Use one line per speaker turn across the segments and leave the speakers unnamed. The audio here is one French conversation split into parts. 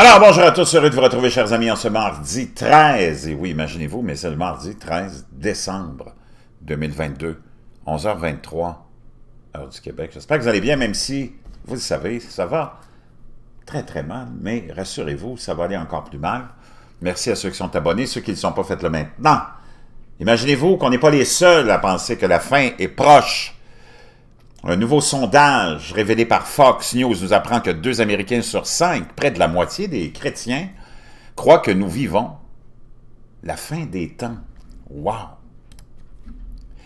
Alors, bonjour à tous, heureux de vous retrouver, chers amis, en ce mardi 13, et oui, imaginez-vous, mais c'est le mardi 13 décembre 2022, 11h23, heure du Québec. J'espère que vous allez bien, même si, vous le savez, ça va très très mal, mais rassurez-vous, ça va aller encore plus mal. Merci à ceux qui sont abonnés, ceux qui ne sont pas fait le maintenant. Imaginez-vous qu'on n'est pas les seuls à penser que la fin est proche. Un nouveau sondage révélé par Fox News nous apprend que deux Américains sur cinq, près de la moitié des chrétiens, croient que nous vivons la fin des temps. Wow!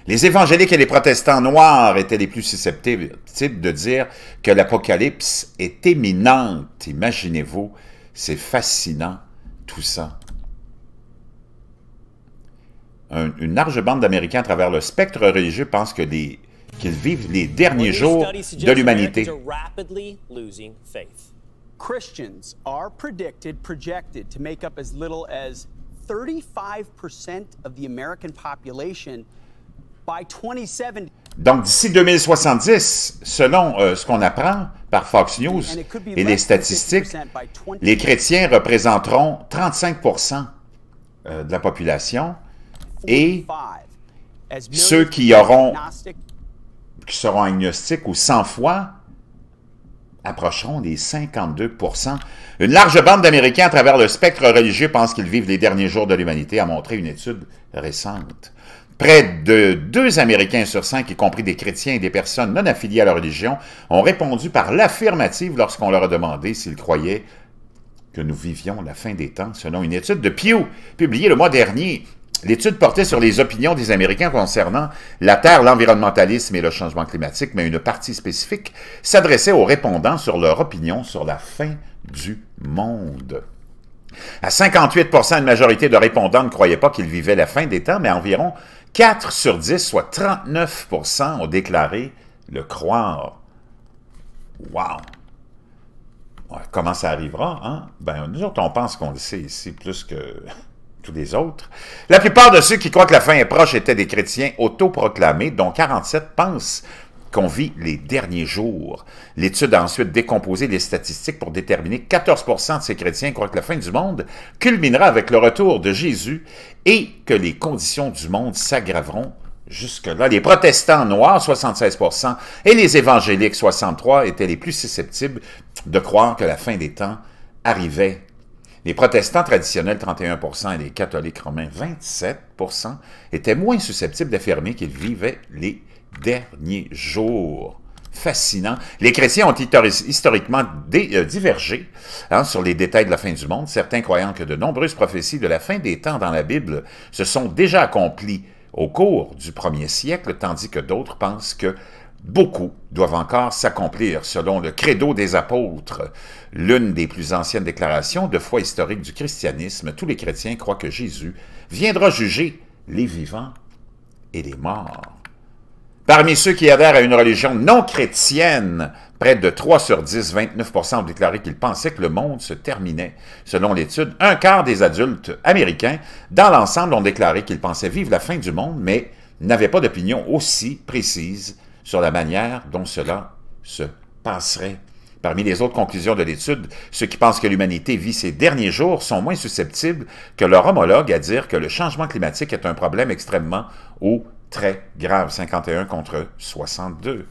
Les évangéliques et les protestants noirs étaient les plus susceptibles de dire que l'apocalypse est éminente. Imaginez-vous, c'est fascinant tout ça. une large bande d'Américains à travers le spectre religieux pense que les qu'ils vivent les derniers jours de l'humanité. Donc d'ici 2070, selon euh, ce qu'on apprend par Fox News et les statistiques, les chrétiens représenteront 35 euh, de la population et ceux qui auront qui seront agnostiques ou sans foi approcheront des 52 Une large bande d'Américains à travers le spectre religieux pense qu'ils vivent les derniers jours de l'humanité, a montré une étude récente. Près de deux Américains sur cinq, y compris des chrétiens et des personnes non affiliées à la religion, ont répondu par l'affirmative lorsqu'on leur a demandé s'ils croyaient que nous vivions la fin des temps, selon une étude de Pew, publiée le mois dernier. L'étude portait sur les opinions des Américains concernant la Terre, l'environnementalisme et le changement climatique, mais une partie spécifique s'adressait aux répondants sur leur opinion sur la fin du monde. À 58 une majorité de répondants ne croyaient pas qu'ils vivaient la fin des temps, mais environ 4 sur 10, soit 39 ont déclaré le croire. Wow! Comment ça arrivera, hein? ben, nous autres, on pense qu'on le sait ici plus que tous les autres. La plupart de ceux qui croient que la fin est proche étaient des chrétiens autoproclamés, dont 47 pensent qu'on vit les derniers jours. L'étude a ensuite décomposé les statistiques pour déterminer 14 de ces chrétiens croient que la fin du monde culminera avec le retour de Jésus et que les conditions du monde s'aggraveront jusque-là. Les protestants noirs, 76 et les évangéliques, 63 étaient les plus susceptibles de croire que la fin des temps arrivait les protestants traditionnels, 31 et les catholiques romains, 27 étaient moins susceptibles d'affirmer qu'ils vivaient les derniers jours. Fascinant. Les chrétiens ont historiquement euh, divergé hein, sur les détails de la fin du monde, certains croyant que de nombreuses prophéties de la fin des temps dans la Bible se sont déjà accomplies au cours du premier siècle, tandis que d'autres pensent que Beaucoup doivent encore s'accomplir selon le credo des apôtres, l'une des plus anciennes déclarations de foi historique du christianisme. Tous les chrétiens croient que Jésus viendra juger les vivants et les morts. Parmi ceux qui adhèrent à une religion non chrétienne, près de 3 sur 10, 29 ont déclaré qu'ils pensaient que le monde se terminait. Selon l'étude, un quart des adultes américains, dans l'ensemble, ont déclaré qu'ils pensaient vivre la fin du monde, mais n'avaient pas d'opinion aussi précise sur la manière dont cela se passerait. Parmi les autres conclusions de l'étude, ceux qui pensent que l'humanité vit ses derniers jours sont moins susceptibles que leurs homologue à dire que le changement climatique est un problème extrêmement ou très grave, 51 contre 62.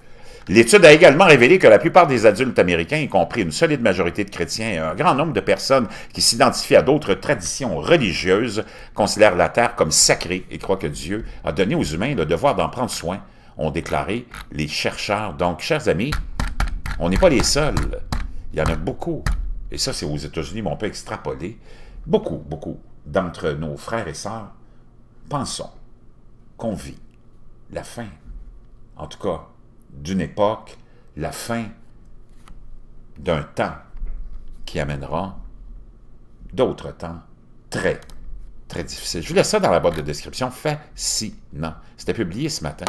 L'étude a également révélé que la plupart des adultes américains, y compris une solide majorité de chrétiens et un grand nombre de personnes qui s'identifient à d'autres traditions religieuses, considèrent la Terre comme sacrée et croient que Dieu a donné aux humains le devoir d'en prendre soin ont déclaré les chercheurs. Donc, chers amis, on n'est pas les seuls. Il y en a beaucoup. Et ça, c'est aux États-Unis, mais on peut extrapoler. Beaucoup, beaucoup d'entre nos frères et sœurs pensons qu'on vit la fin, en tout cas d'une époque, la fin d'un temps qui amènera d'autres temps très Très difficile. Je vous laisse ça dans la boîte de description. non, C'était publié ce matin.